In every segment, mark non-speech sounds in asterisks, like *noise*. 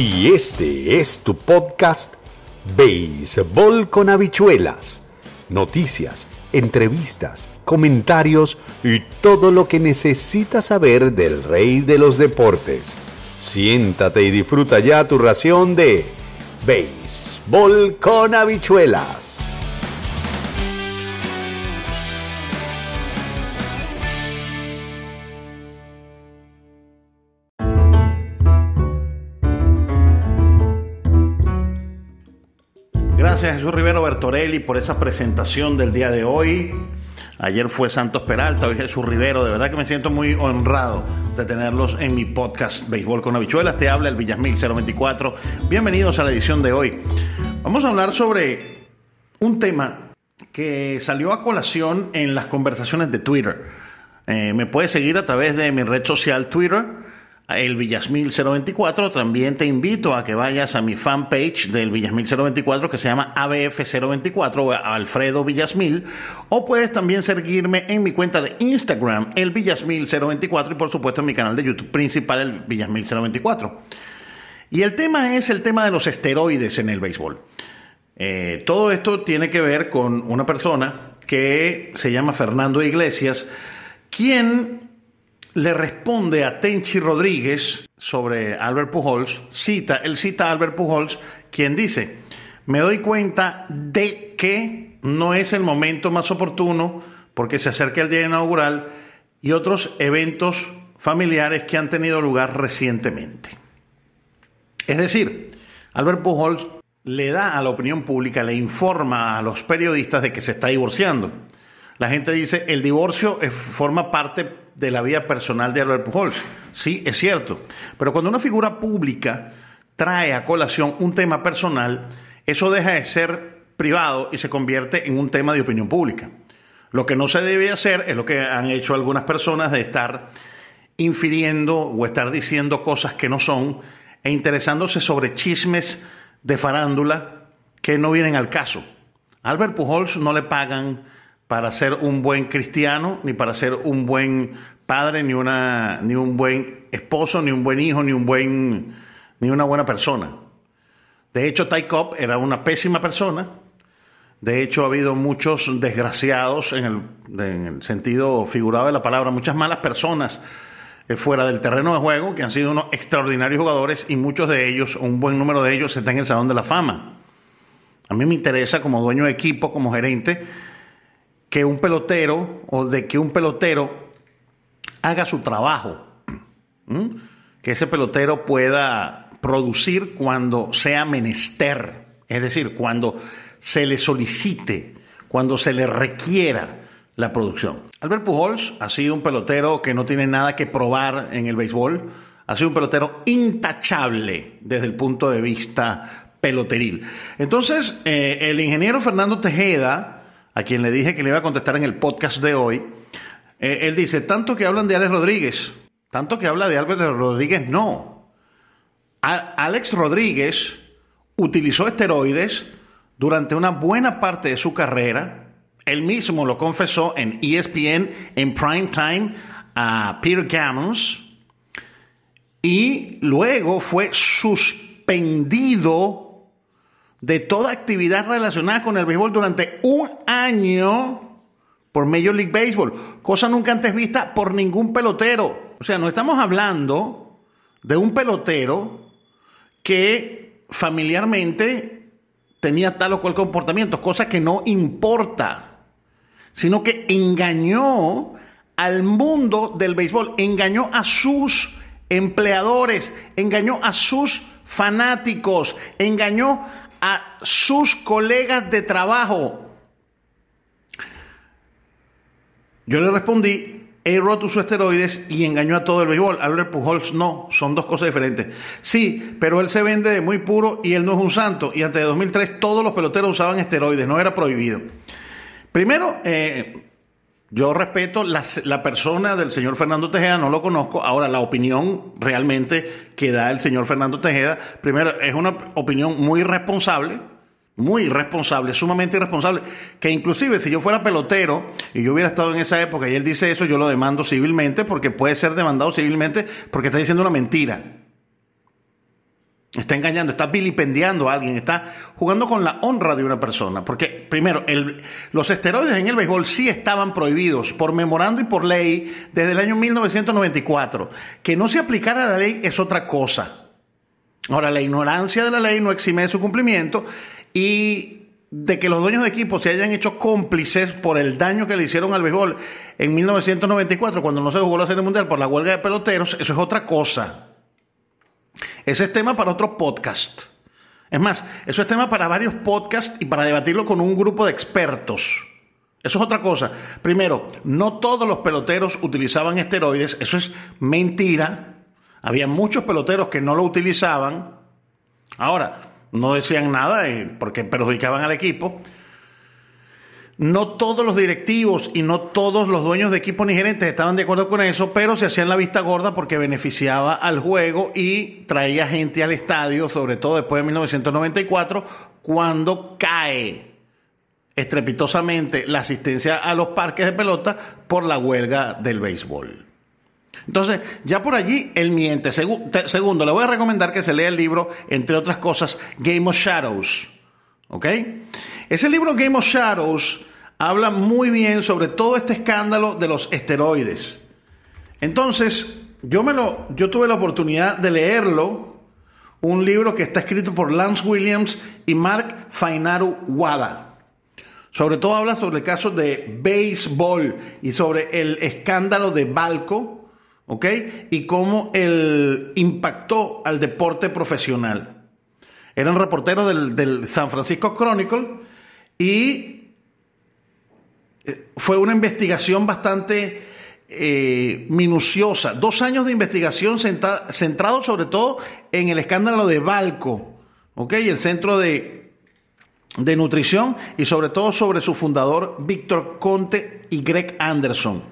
Y este es tu podcast Béisbol con habichuelas. Noticias, entrevistas, comentarios y todo lo que necesitas saber del rey de los deportes. Siéntate y disfruta ya tu ración de Béisbol con habichuelas. Jesús Rivero Bertorelli por esa presentación del día de hoy. Ayer fue Santos Peralta, hoy Jesús Rivero. De verdad que me siento muy honrado de tenerlos en mi podcast Béisbol con Habichuelas. Te habla el Villasmil 024. Bienvenidos a la edición de hoy. Vamos a hablar sobre un tema que salió a colación en las conversaciones de Twitter. Eh, me puedes seguir a través de mi red social Twitter el Villasmil 024. También te invito a que vayas a mi fanpage del Villasmil 024 que se llama ABF 024 Alfredo Villasmil. O puedes también seguirme en mi cuenta de Instagram, el Villasmil 024 y por supuesto en mi canal de YouTube principal, el Villasmil 024. Y el tema es el tema de los esteroides en el béisbol. Eh, todo esto tiene que ver con una persona que se llama Fernando Iglesias, quien le responde a Tenchi Rodríguez sobre Albert Pujols, cita, él cita a Albert Pujols, quien dice, me doy cuenta de que no es el momento más oportuno porque se acerca el día inaugural y otros eventos familiares que han tenido lugar recientemente. Es decir, Albert Pujols le da a la opinión pública, le informa a los periodistas de que se está divorciando. La gente dice, el divorcio forma parte de la vida personal de Albert Pujols. Sí, es cierto. Pero cuando una figura pública trae a colación un tema personal, eso deja de ser privado y se convierte en un tema de opinión pública. Lo que no se debe hacer es lo que han hecho algunas personas de estar infiriendo o estar diciendo cosas que no son e interesándose sobre chismes de farándula que no vienen al caso. Albert Pujols no le pagan para ser un buen cristiano, ni para ser un buen padre, ni, una, ni un buen esposo, ni un buen hijo, ni, un buen, ni una buena persona. De hecho, Ty Cobb era una pésima persona. De hecho, ha habido muchos desgraciados en el, en el sentido figurado de la palabra, muchas malas personas eh, fuera del terreno de juego, que han sido unos extraordinarios jugadores y muchos de ellos, un buen número de ellos, están en el Salón de la Fama. A mí me interesa como dueño de equipo, como gerente, que un pelotero o de que un pelotero haga su trabajo, que ese pelotero pueda producir cuando sea menester, es decir, cuando se le solicite, cuando se le requiera la producción. Albert Pujols ha sido un pelotero que no tiene nada que probar en el béisbol, ha sido un pelotero intachable desde el punto de vista peloteril. Entonces, eh, el ingeniero Fernando Tejeda, a quien le dije que le iba a contestar en el podcast de hoy, eh, él dice, tanto que hablan de Alex Rodríguez, tanto que habla de Albert Rodríguez, no. Alex Rodríguez utilizó esteroides durante una buena parte de su carrera. Él mismo lo confesó en ESPN, en prime time, a Peter Gammons. Y luego fue suspendido de toda actividad relacionada con el béisbol durante un año por Major League Baseball, cosa nunca antes vista por ningún pelotero. O sea, no estamos hablando de un pelotero que familiarmente tenía tal o cual comportamiento, cosa que no importa, sino que engañó al mundo del béisbol, engañó a sus empleadores, engañó a sus fanáticos, engañó a sus colegas de trabajo. Yo le respondí, a usó esteroides y engañó a todo el béisbol. Albert Pujols no, son dos cosas diferentes. Sí, pero él se vende de muy puro y él no es un santo. Y antes de 2003 todos los peloteros usaban esteroides, no era prohibido. Primero, eh, yo respeto la, la, persona del señor Fernando Tejeda, no lo conozco. Ahora, la opinión realmente que da el señor Fernando Tejeda, primero, es una opinión muy irresponsable, muy irresponsable, sumamente irresponsable, que inclusive si yo fuera pelotero y yo hubiera estado en esa época y él dice eso, yo lo demando civilmente porque puede ser demandado civilmente porque está diciendo una mentira está engañando, está vilipendiando a alguien, está jugando con la honra de una persona. Porque, primero, los esteroides en el béisbol sí estaban prohibidos por memorando y por ley desde el año 1994. Que no se aplicara la ley es otra cosa. Ahora, la ignorancia de la ley no exime de su cumplimiento y de que los dueños de equipos se hayan hecho cómplices por el daño que le hicieron al béisbol en 1994, cuando no se jugó la Serie Mundial por la huelga de peloteros, eso es otra cosa. Ese es tema para otro podcast. Es más, eso es tema para varios podcasts y para debatirlo con un grupo de expertos. Eso es otra cosa. Primero, no todos los peloteros utilizaban esteroides, eso es mentira. Había muchos peloteros que no lo utilizaban. Ahora, no decían nada porque perjudicaban al equipo. No todos los directivos y no todos los dueños de equipos ni gerentes estaban de acuerdo con eso, pero se hacían la vista gorda porque beneficiaba al juego y traía gente al estadio, sobre todo después de 1994, cuando cae estrepitosamente la asistencia a los parques de pelota por la huelga del béisbol. Entonces, ya por allí el miente. segundo, le voy a recomendar que se lea el libro, entre otras cosas, Game of Shadows. ¿Ok? Ese libro Game of Shadows habla muy bien sobre todo este escándalo de los esteroides. Entonces, yo, me lo, yo tuve la oportunidad de leerlo, un libro que está escrito por Lance Williams y Mark Fainaru Wada. Sobre todo habla sobre el caso de béisbol y sobre el escándalo de Balco, ¿ok? Y cómo el impactó al deporte profesional. Eran reporteros del, del San Francisco Chronicle y eh, fue una investigación bastante eh, minuciosa. Dos años de investigación centrado sobre todo en el escándalo de Balco, ¿ok? El centro de, nutrición y sobre todo sobre su fundador Víctor Conte y Greg Anderson,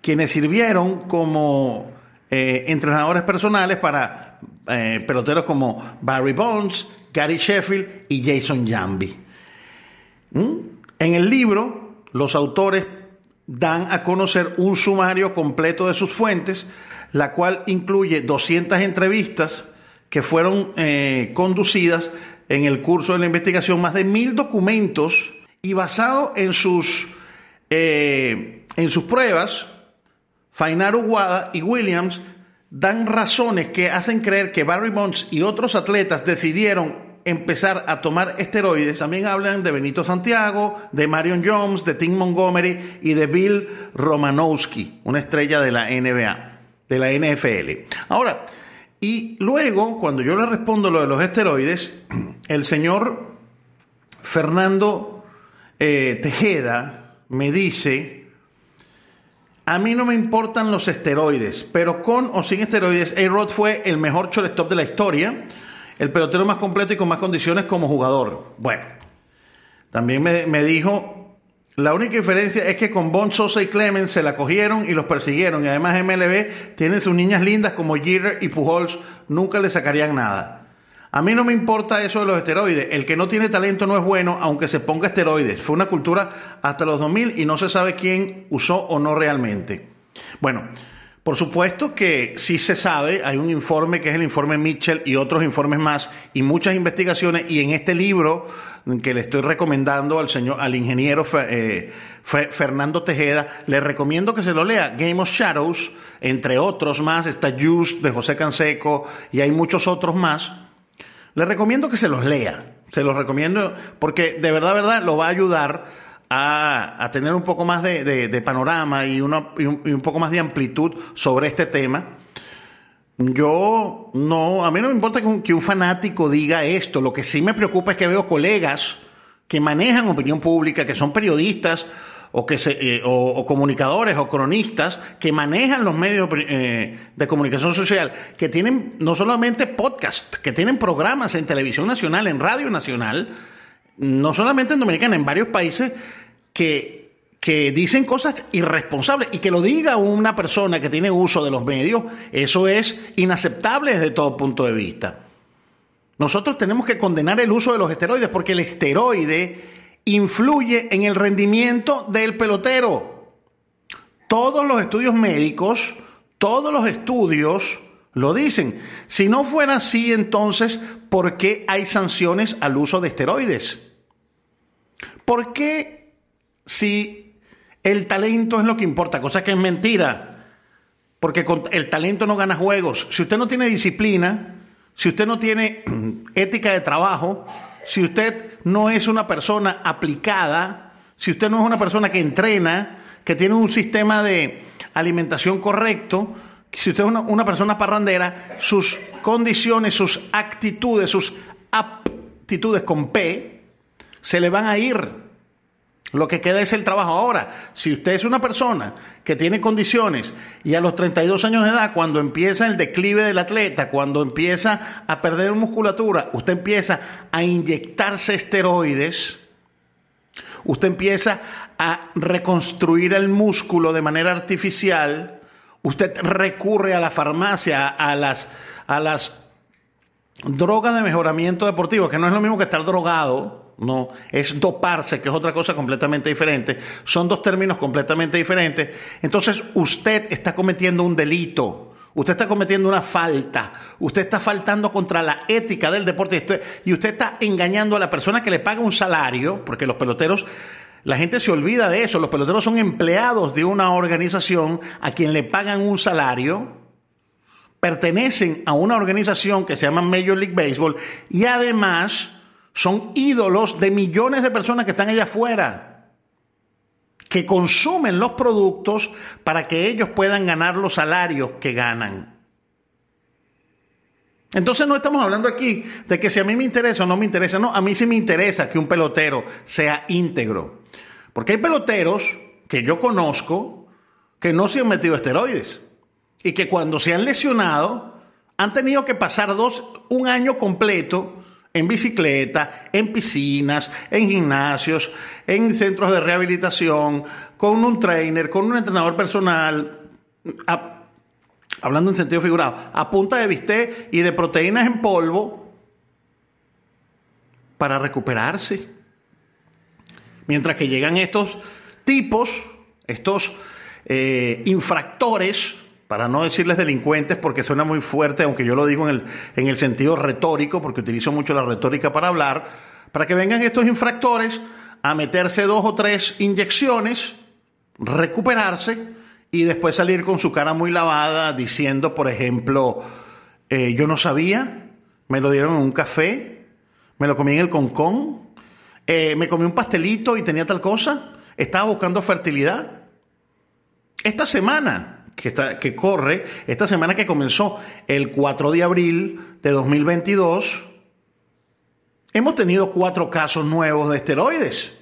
quienes sirvieron como eh, entrenadores personales para peloteros como Barry Bonds, Gary Sheffield y Jason Jambi. ¿Mm? En el libro, los autores dan a conocer un sumario completo de sus fuentes, la cual incluye 200 entrevistas que fueron eh, conducidas en el curso de la investigación, más de mil documentos y basado en sus, eh, en sus pruebas, Fainaru Guada y Williams dan razones que hacen creer que Barry Bonds y otros atletas decidieron empezar a tomar esteroides, también hablan de Benito Santiago, de Marion Jones, de Tim Montgomery y de Bill Romanowski, una estrella de la NBA, de la NFL. Ahora, y luego, cuando yo le respondo lo de los esteroides, *clears throat* el señor Fernando eh, Tejeda me dice, a mí no me importan los esteroides, pero con o sin esteroides, A-Rod fue el mejor shortstop de la historia el pelotero más completo y con más condiciones como jugador. Bueno, también me, dijo, la única diferencia es que con Bon Sosa y Clemens se la cogieron y los persiguieron. Y además MLB tiene sus niñas lindas como Jeter y Pujols, nunca le sacarían nada. A mí no me importa eso de los esteroides. El que no tiene talento no es bueno, aunque se ponga esteroides. Fue una cultura hasta los 2000 y no se sabe quién usó o no realmente. Bueno, por supuesto que sí se sabe, hay un informe que es el informe Mitchell y otros informes más y muchas investigaciones y en este libro que le estoy recomendando al señor, al ingeniero eh, Fernando Tejeda, le recomiendo que se lo lea. Game of Shadows, entre otros más, está Just de José Canseco y hay muchos otros más. Le recomiendo que se los lea, se los recomiendo porque de verdad, verdad, lo va a ayudar a, tener un poco más de, panorama y, un, poco más de amplitud sobre este tema. Yo no, a mí no me importa que un, fanático diga esto. Lo que sí me preocupa es que veo colegas que manejan opinión pública, que son periodistas o, que se, eh, comunicadores o cronistas que manejan los medios eh, de comunicación social, que tienen no solamente podcast, que tienen programas en televisión nacional, en radio nacional, no solamente en Dominicana, en varios países que, que dicen cosas irresponsables y que lo diga una persona que tiene uso de los medios, eso es inaceptable desde todo punto de vista. Nosotros tenemos que condenar el uso de los esteroides porque el esteroide influye en el rendimiento del pelotero. Todos los estudios médicos, todos los estudios lo dicen. Si no fuera así, entonces, ¿por qué hay sanciones al uso de esteroides? ¿por qué si el talento es lo que importa? Cosa que es mentira. Porque el talento no gana juegos. Si usted no tiene disciplina, si usted no tiene *clears throat* ética de trabajo, si usted no es una persona aplicada, si usted no es una persona que entrena, que tiene un sistema de alimentación correcto, si usted es una, una persona parrandera, sus condiciones, sus actitudes, sus aptitudes con P, se le van a ir. Lo que queda es el trabajo. Ahora, si usted es una persona que tiene condiciones y a los 32 años de edad, cuando empieza el declive del atleta, cuando empieza a perder musculatura, usted empieza a inyectarse esteroides, usted empieza a reconstruir el músculo de manera artificial, usted recurre a la farmacia, a las, a las drogas de mejoramiento deportivo, que no es lo mismo que estar drogado no es doparse, que es otra cosa completamente diferente. Son dos términos completamente diferentes. Entonces, usted está cometiendo un delito. Usted está cometiendo una falta. Usted está faltando contra la ética del deporte. Y usted está engañando a la persona que le paga un salario, porque los peloteros, la gente se olvida de eso. Los peloteros son empleados de una organización a quien le pagan un salario. Pertenecen a una organización que se llama Major League Baseball. Y además son ídolos de millones de personas que están allá afuera que consumen los productos para que ellos puedan ganar los salarios que ganan. Entonces no estamos hablando aquí de que si a mí me interesa o no me interesa, no, a mí sí me interesa que un pelotero sea íntegro. Porque hay peloteros que yo conozco que no se han metido esteroides y que cuando se han lesionado han tenido que pasar dos, un año completo en bicicleta, en piscinas, en gimnasios, en centros de rehabilitación, con un trainer, con un entrenador personal, hablando en sentido figurado, a punta de bistec y de proteínas en polvo para recuperarse. Mientras que llegan estos tipos, estos eh, infractores, para no decirles delincuentes porque suena muy fuerte, aunque yo lo digo en el, en el sentido retórico, porque utilizo mucho la retórica para hablar, para que vengan estos infractores a meterse dos o tres inyecciones, recuperarse y después salir con su cara muy lavada diciendo, por ejemplo, eh, yo no sabía, me lo dieron en un café, me lo comí en el concón, eh, me comí un pastelito y tenía tal cosa, estaba buscando fertilidad. Esta semana que, está, que corre, esta semana que comenzó el 4 de abril de 2022, hemos tenido cuatro casos nuevos de esteroides.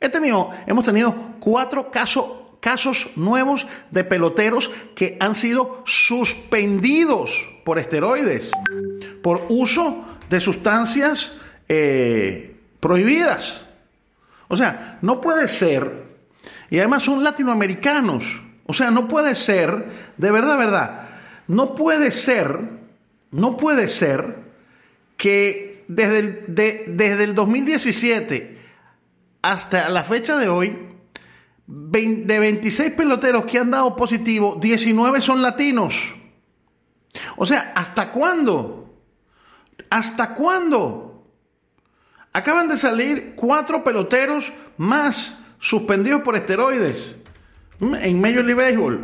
He tenido, hemos tenido cuatro casos, casos nuevos de peloteros que han sido suspendidos por esteroides, por uso de sustancias eh, prohibidas. O sea, no puede ser. Y además son latinoamericanos. O sea, no puede ser, de verdad, verdad, no puede ser, no puede ser que desde el, desde el 2017 hasta la fecha de hoy, de 26 peloteros que han dado positivo, 19 son latinos. O sea, ¿hasta cuándo? ¿Hasta cuándo? Acaban de salir cuatro peloteros más suspendidos por esteroides en medio League Baseball.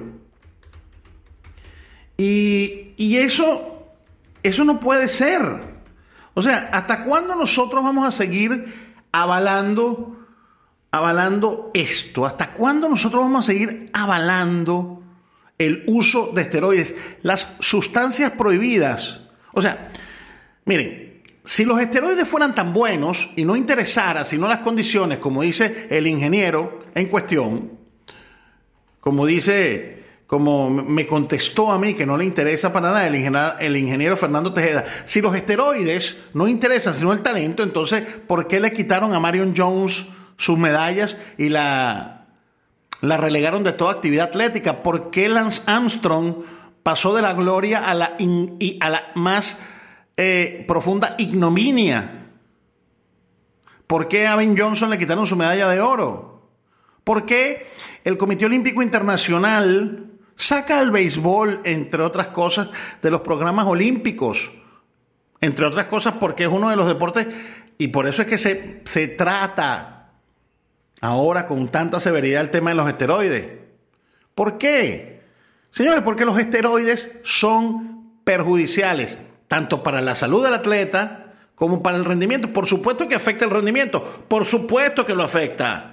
Y, y eso, eso no puede ser. O sea, ¿hasta cuándo nosotros vamos a seguir avalando, avalando esto? ¿Hasta cuándo nosotros vamos a seguir avalando el uso de esteroides? Las sustancias prohibidas. O sea, miren, si los esteroides fueran tan buenos y no interesara, sino las condiciones, como dice el ingeniero en cuestión, como dice, como me contestó a mí que no le interesa para nada el ingeniero, Fernando Tejeda, si los esteroides no interesan sino el talento, entonces, ¿por qué le quitaron a Marion Jones sus medallas y la, la relegaron de toda actividad atlética? ¿Por qué Lance Armstrong pasó de la gloria a la, más eh, profunda ignominia? ¿Por qué a Ben Johnson le quitaron su medalla de oro? ¿Por qué el Comité Olímpico Internacional saca al béisbol, entre otras cosas, de los programas olímpicos. Entre otras cosas porque es uno de los deportes y por eso es que se, se trata ahora con tanta severidad el tema de los esteroides. ¿Por qué? Señores, porque los esteroides son perjudiciales, tanto para la salud del atleta como para el rendimiento. Por supuesto que afecta el rendimiento, por supuesto que lo afecta.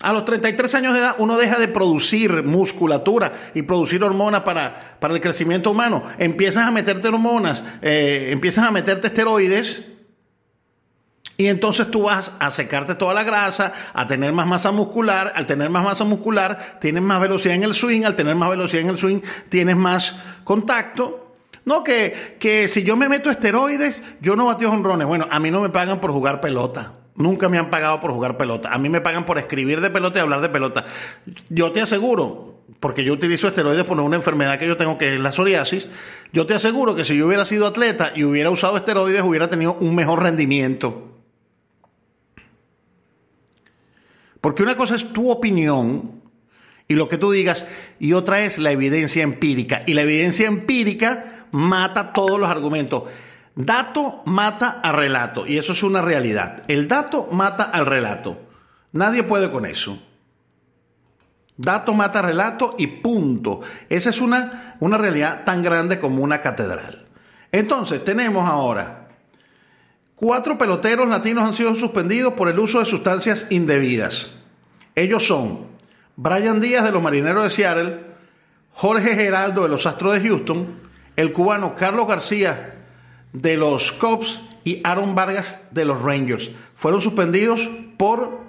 A los 33 años de edad uno deja de producir musculatura y producir hormonas para, para el crecimiento humano. Empiezas a meterte hormonas, eh, empiezas a meterte esteroides y entonces tú vas a secarte toda la grasa, a tener más masa muscular. Al tener más masa muscular tienes más velocidad en el swing, al tener más velocidad en el swing tienes más contacto. No, que, que si yo me meto esteroides, yo no batió honrones. Bueno, a mí no me pagan por jugar pelota. Nunca me han pagado por jugar pelota. A mí me pagan por escribir de pelota y hablar de pelota. Yo te aseguro, porque yo utilizo esteroides por una enfermedad que yo tengo que es la psoriasis, yo te aseguro que si yo hubiera sido atleta y hubiera usado esteroides hubiera tenido un mejor rendimiento. Porque una cosa es tu opinión y lo que tú digas y otra es la evidencia empírica. Y la evidencia empírica mata todos los argumentos. Dato mata al relato, y eso es una realidad. El dato mata al relato. Nadie puede con eso. Dato mata relato y punto. Esa es una, una realidad tan grande como una catedral. Entonces, tenemos ahora, cuatro peloteros latinos han sido suspendidos por el uso de sustancias indebidas. Ellos son Brian Díaz de los Marineros de Seattle, Jorge Geraldo de los Astros de Houston, el cubano Carlos García de los Cubs y Aaron Vargas de los Rangers. Fueron suspendidos por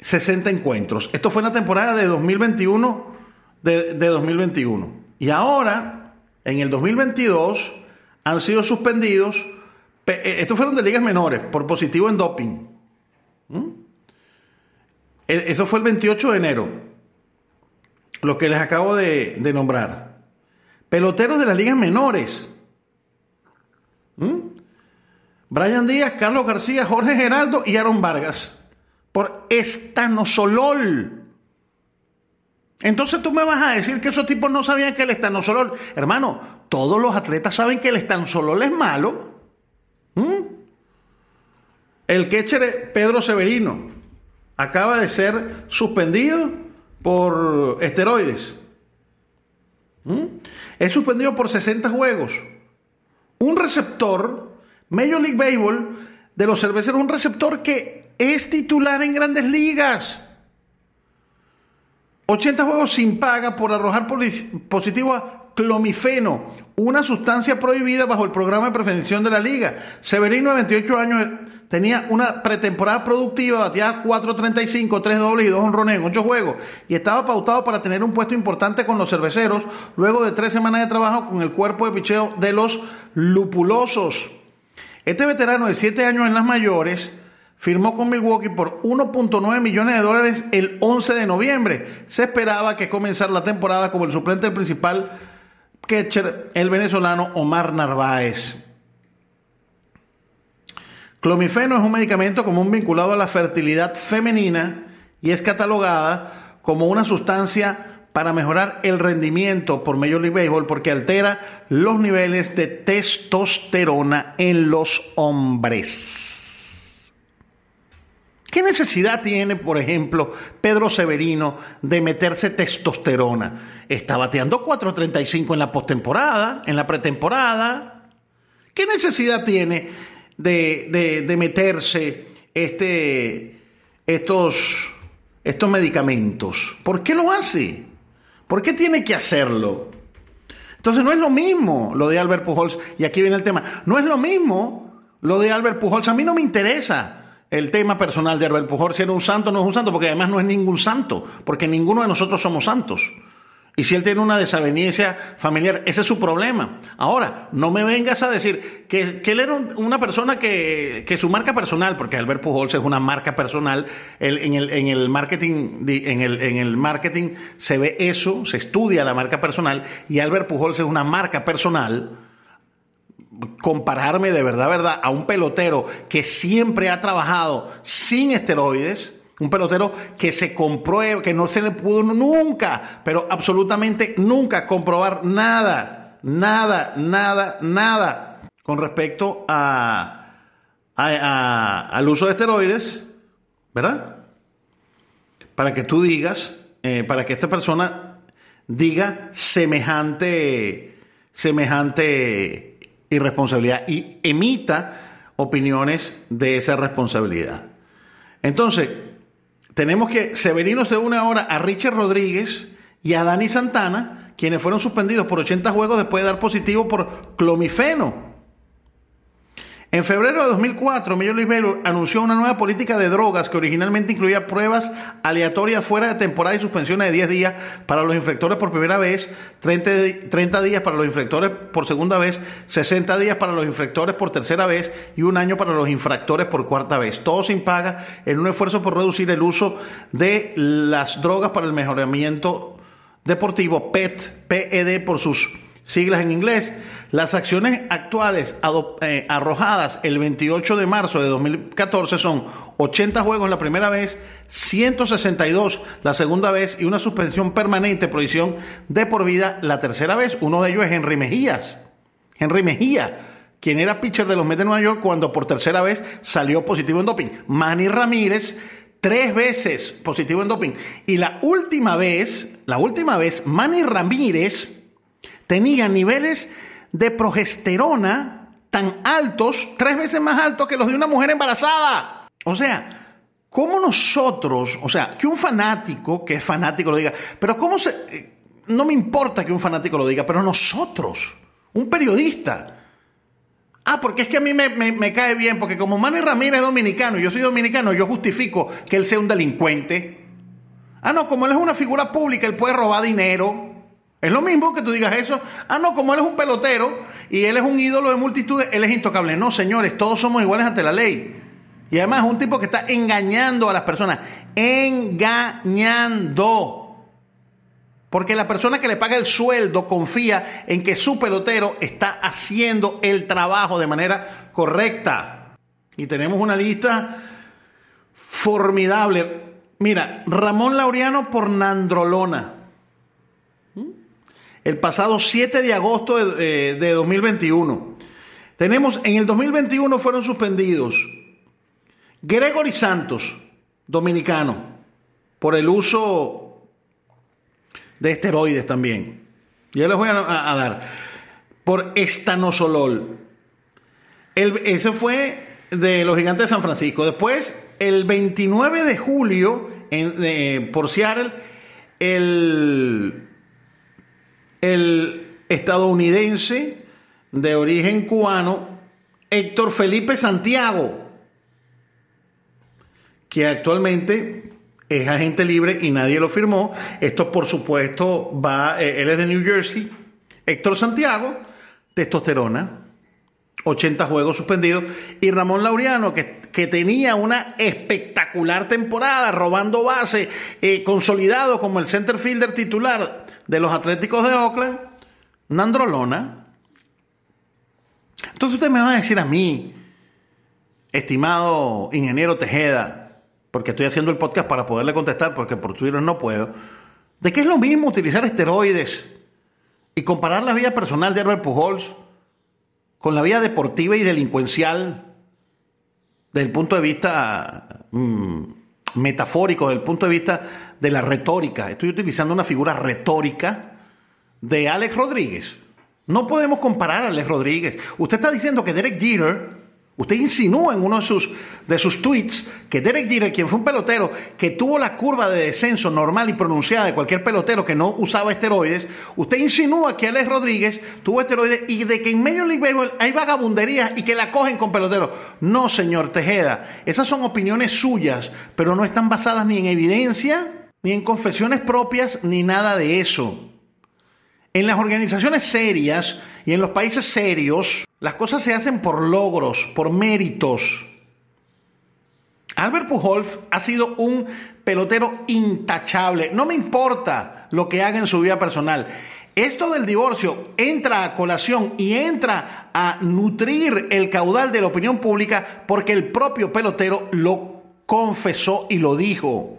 60 encuentros. Esto fue en la temporada de 2021 de, 2021. Y ahora, en el 2022, han sido suspendidos. Eh, estos fueron de ligas menores por positivo en doping. ¿Mm? Eso fue el 28 de enero. Lo que les acabo de nombrar. Peloteros de las ligas menores ¿Mm? Brian Díaz, Carlos García, Jorge Geraldo y Aaron Vargas por estanosolol. Entonces tú me vas a decir que esos tipos no sabían que el estanosolol. Hermano, todos los atletas saben que el estanosolol es malo. ¿Mm? El catcher Pedro Severino acaba de ser suspendido por esteroides. ¿Mm? Es suspendido por 60 juegos un receptor, Major League Baseball, de los cerveceros, un receptor que es titular en grandes ligas. 80 juegos sin paga por arrojar positivo a clomifeno, una sustancia prohibida bajo el programa de prevención de la liga. Severino, de 28 años, tenía una pretemporada productiva, batía 4.35, 3 dobles y 2 honrones en 8 juegos, y estaba pautado para tener un puesto importante con los cerveceros luego de 3 semanas de trabajo con el cuerpo de picheo de los lupulosos. Este veterano de 7 años en las mayores firmó con Milwaukee por 1.9 millones de dólares el 11 de noviembre. Se esperaba que comenzara la temporada como el suplente principal catcher, el venezolano Omar Narváez. Clomifeno es un medicamento común vinculado a la fertilidad femenina y es catalogada como una sustancia para mejorar el rendimiento por medio League béisbol porque altera los niveles de testosterona en los hombres. ¿Qué necesidad tiene, por ejemplo, Pedro Severino de meterse testosterona? Está bateando 4.35 en la postemporada, en la pretemporada. ¿Qué necesidad tiene de, meterse este, estos, estos medicamentos? ¿Por qué lo hace? ¿Por qué tiene que hacerlo? Entonces no es lo mismo lo de Albert Pujols, y aquí viene el tema, no es lo mismo lo de Albert Pujols, a mí no me interesa el tema personal de Albert Pujols, si era un santo o no es un santo, porque además no es ningún santo, porque ninguno de nosotros somos santos. Y si él tiene una desaveniencia familiar, ese es su problema. Ahora, no me vengas a decir que, él era una persona que, su marca personal, porque Albert Pujols es una marca personal, en, el, en, el marketing, en, el, marketing se ve eso, se estudia la marca personal, y Albert Pujols es una marca personal compararme de verdad, verdad, a un pelotero que siempre ha trabajado sin esteroides, un pelotero que se compruebe, que no se le pudo nunca, pero absolutamente nunca comprobar nada, nada, nada, nada con respecto a, al uso de esteroides, ¿verdad? Para que tú digas, eh, para que esta persona diga semejante, semejante irresponsabilidad y emita opiniones de esa responsabilidad. Entonces, tenemos que Severino se une ahora a Richard Rodríguez y a Dani Santana, quienes fueron suspendidos por 80 juegos después de dar positivo por clomifeno. En febrero de 2004, Miguel y anunció una nueva política de drogas que originalmente incluía pruebas aleatorias fuera de temporada y suspensiones de 10 días para los infractores por primera vez, 30, días para los infractores por segunda vez, 60 días para los infractores por tercera vez y un año para los infractores por cuarta vez. Todo sin paga en un esfuerzo por reducir el uso de las drogas para el mejoramiento deportivo, PET, PED por sus siglas en inglés, las acciones actuales eh, arrojadas el 28 de marzo de 2014 son 80 juegos la primera vez, 162 la segunda vez y una suspensión permanente, prohibición de por vida la tercera vez. Uno de ellos es Henry Mejías. Henry Mejía, quien era pitcher de los Mets de Nueva York cuando por tercera vez salió positivo en doping. Manny Ramírez tres veces positivo en doping y la última vez, la última vez Manny Ramírez tenía niveles de progesterona tan altos, tres veces más altos que los de una mujer embarazada. O sea, ¿cómo nosotros, o sea, que un fanático, que es fanático lo diga, pero cómo se... Eh, no me importa que un fanático lo diga, pero nosotros, un periodista. Ah, porque es que a mí me, cae bien, porque como Manny Ramírez es dominicano, y yo soy dominicano, yo justifico que él sea un delincuente. Ah, no, como él es una figura pública, él puede robar dinero. Es lo mismo que tú digas eso. Ah, no, como él es un pelotero y él es un ídolo de multitudes, él es intocable. No, señores, todos somos iguales ante la ley. Y además es un tipo que está engañando a las personas. Engañando. Porque la persona que le paga el sueldo confía en que su pelotero está haciendo el trabajo de manera correcta. Y tenemos una lista formidable. Mira, Ramón Laureano por Nandrolona el pasado 7 de agosto de, 2021. Tenemos, en el 2021 fueron suspendidos Gregory Santos, dominicano, por el uso de esteroides también. Yo les voy a, dar. Por estanosolol. ese fue de los gigantes de San Francisco. Después, el 29 de julio, eh, por Seattle, el el estadounidense de origen cubano Héctor Felipe Santiago, que actualmente es agente libre y nadie lo firmó. Esto, por supuesto, va, eh, él es de New Jersey. Héctor Santiago, testosterona, 80 juegos suspendidos. Y Ramón Laureano, que que tenía una espectacular temporada robando base, eh, consolidado como el center fielder titular de los Atléticos de Oakland, Nandrolona. Entonces usted me va a decir a mí, estimado ingeniero Tejeda, porque estoy haciendo el podcast para poderle contestar, porque por Twitter no puedo, de qué es lo mismo utilizar esteroides y comparar la vida personal de Albert Pujols con la vida deportiva y delincuencial del punto de vista mm, metafórico, del punto de vista de la retórica. Estoy utilizando una figura retórica de Alex Rodríguez. No podemos comparar a Alex Rodríguez. Usted está diciendo que Derek Jeter Usted insinúa en uno de sus, de sus tweets que Derek Jeter, quien fue un pelotero que tuvo la curva de descenso normal y pronunciada de cualquier pelotero que no usaba esteroides, usted insinúa que Alex Rodríguez tuvo esteroides y de que en Major League Baseball hay vagabunderías y que la cogen con peloteros. No, señor Tejeda, esas son opiniones suyas, pero no están basadas ni en evidencia, ni en confesiones propias, ni nada de eso. En las organizaciones serias, y en los países serios, las cosas se hacen por logros, por méritos. Albert Pujols ha sido un pelotero intachable. No me importa lo que haga en su vida personal. Esto del divorcio entra a colación y entra a nutrir el caudal de la opinión pública porque el propio pelotero lo confesó y lo dijo.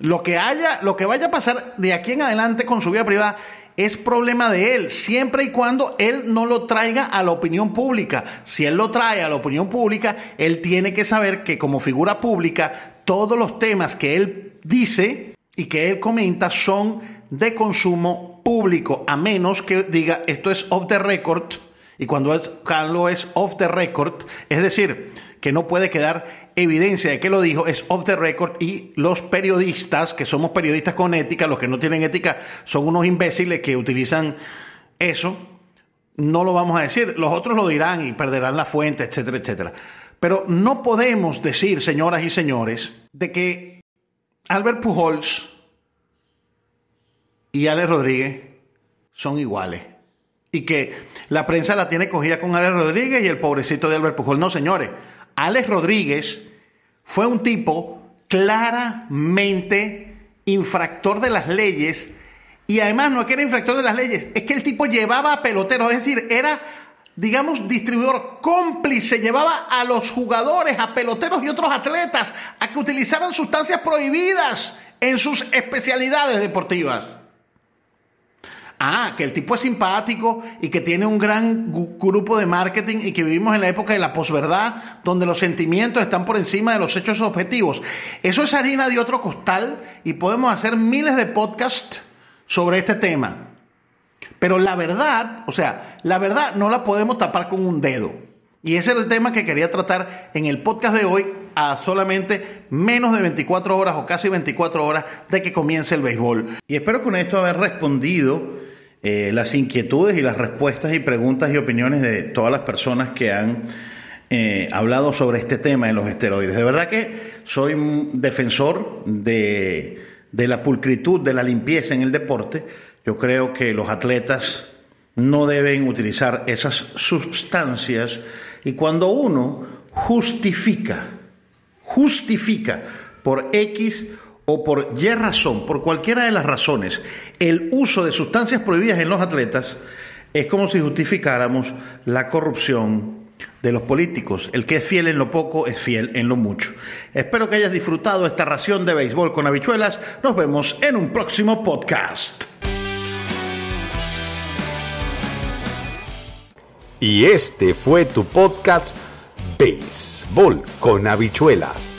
Lo que haya, lo que vaya a pasar de aquí en adelante con su vida privada es problema de él, siempre y cuando él no lo traiga a la opinión pública. Si él lo trae a la opinión pública, él tiene que saber que como figura pública, todos los temas que él dice y que él comenta son de consumo público, a menos que diga esto es off the record. Y cuando es, Carlos es off the record, es decir, que no puede quedar evidencia de que lo dijo es off the record y los periodistas, que somos periodistas con ética, los que no tienen ética son unos imbéciles que utilizan eso, no lo vamos a decir. Los otros lo dirán y perderán la fuente, etcétera, etcétera. Pero no podemos decir, señoras y señores, de que Albert Pujols y Alex Rodríguez son iguales. Y que la prensa la tiene cogida con Alex Rodríguez y el pobrecito de Albert Pujols. No, señores. Alex Rodríguez fue un tipo claramente infractor de las leyes y además no es que era infractor de las leyes, es que el tipo llevaba a peloteros, es decir, era, digamos, distribuidor cómplice, llevaba a los jugadores, a peloteros y otros atletas a que utilizaran sustancias prohibidas en sus especialidades deportivas. Ah, que el tipo es simpático y que tiene un gran grupo de marketing y que vivimos en la época de la posverdad, donde los sentimientos están por encima de los hechos objetivos. Eso es harina de otro costal y podemos hacer miles de podcasts sobre este tema. Pero la verdad, o sea, la verdad no la podemos tapar con un dedo. Y ese era el tema que quería tratar en el podcast de hoy a solamente menos de 24 horas o casi 24 horas de que comience el béisbol. Y espero con esto haber respondido eh, las inquietudes y las respuestas y preguntas y opiniones de todas las personas que han eh, hablado sobre este tema de los esteroides. De verdad que soy un defensor de, de la pulcritud, de la limpieza en el deporte. Yo creo que los atletas no deben utilizar esas sustancias y cuando uno justifica, justifica por X o por Yer razón, por cualquiera de las razones, el uso de sustancias prohibidas en los atletas, es como si justificáramos la corrupción de los políticos. El que es fiel en lo poco es fiel en lo mucho. Espero que hayas disfrutado esta ración de béisbol con habichuelas. Nos vemos en un próximo podcast. Y este fue tu podcast Béisbol con habichuelas.